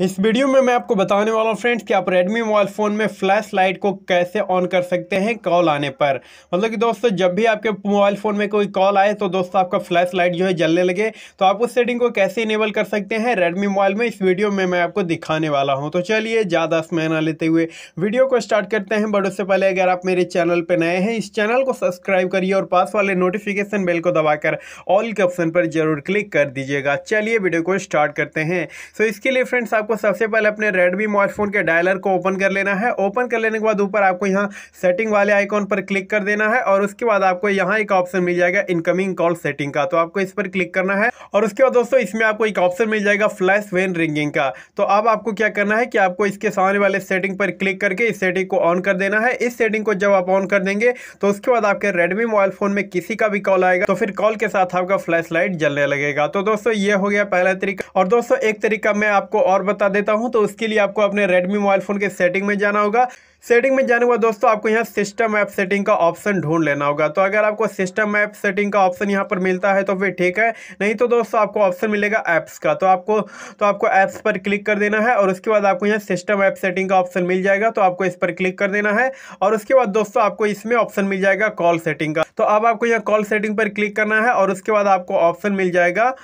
इस वीडियो में मैं आपको बताने वाला हूँ फ्रेंड्स कि आप रेडमी मोबाइल फ़ोन में फ्लैश लाइट को कैसे ऑन कर सकते हैं कॉल आने पर मतलब कि दोस्तों जब भी आपके मोबाइल फ़ोन में कोई कॉल आए तो दोस्तों आपका फ्लैश लाइट जो है जलने लगे तो आप उस सेटिंग को कैसे इनेबल कर सकते हैं रेडमी मोबाइल में इस वीडियो में मैं आपको दिखाने वाला हूँ तो चलिए ज़्यादा समय ना लेते हुए वीडियो को स्टार्ट करते हैं बट उससे पहले अगर आप मेरे चैनल पर नए हैं इस चैनल को सब्सक्राइब करिए और पास वाले नोटिफिकेशन बेल को दबाकर ऑल के ऑप्शन पर जरूर क्लिक कर दीजिएगा चलिए वीडियो को स्टार्ट करते हैं सो तो इसके लिए फ्रेंड्स आप आपको सबसे पहले अपने रेडमी मोबाइल फ़ोन के डायलर को ओपन कर लेना है ओपन कर लेने के बाद ऊपर आपको यहाँ सेटिंग वाले आइकॉन पर क्लिक कर देना है और उसके बाद आपको यहाँ एक ऑप्शन मिल जाएगा इनकमिंग कॉल सेटिंग का तो आपको इस पर क्लिक करना है और उसके बाद दोस्तों इसमें आपको एक ऑप्शन मिल जाएगा फ्लैश वेन रिंगिंग का तो अब आपको क्या करना है कि आपको इसके सामने वाले सेटिंग पर क्लिक करके इस सेटिंग को ऑन कर देना है इस सेटिंग को जब आप ऑन कर देंगे तो उसके बाद आपके रेडमी मोबाइल फ़ोन में किसी का भी कॉल आएगा तो फिर कॉल के साथ आपका फ्लैश लाइट जलने लगेगा तो दोस्तों ये हो गया पहला तरीका और दोस्तों एक तरीका मैं आपको और बता बता देता हूँ तो उसके लिए आपको अपने रेडमी मोबाइल फ़ोन के सेटिंग में जाना होगा सेटिंग में जाने के बाद दोस्तों आपको यहाँ सिस्टम ऐप सेटिंग का ऑप्शन ढूंढ लेना होगा तो अगर आपको सिस्टम ऐप सेटिंग का ऑप्शन यहाँ पर मिलता है तो फिर ठीक है नहीं तो दोस्तों आपको ऑप्शन मिलेगा ऐप्स का तो आपको तो आपको ऐप्स पर क्लिक कर देना है और उसके बाद आपको यहाँ सिस्टम ऐप सेटिंग का ऑप्शन मिल जाएगा तो आपको इस पर क्लिक कर देना है और उसके बाद दोस्तों आपको इसमें ऑप्शन मिल जाएगा कॉल सेटिंग का तो अब आपको यहाँ कॉल सेटिंग पर क्लिक करना है और उसके बाद आपको ऑप्शन मिल जाएगा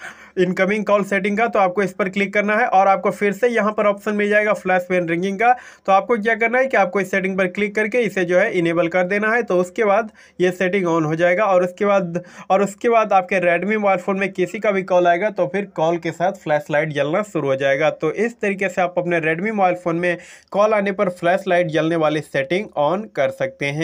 इनकमिंग कॉल सेटिंग का तो आपको इस पर क्लिक करना है और आपको फिर से यहाँ पर ऑप्शन मिल जाएगा फ्लैश पेन रिंगिंग का तो आपको क्या करना है कि आपको इस सेटिंग पर क्लिक करके इसे जो है इनेबल कर देना है तो उसके बाद ये सेटिंग ऑन हो जाएगा और उसके बाद और उसके बाद आपके रेडमी मोबाइल फ़ोन में किसी का भी कॉल आएगा तो फिर कॉल के साथ फ्लैश लाइट जलना शुरू हो जाएगा तो इस तरीके से आप अपने रेडमी मोबाइल फ़ोन में कॉल आने पर फ्लैश लाइट जलने वाली सेटिंग ऑन कर सकते हैं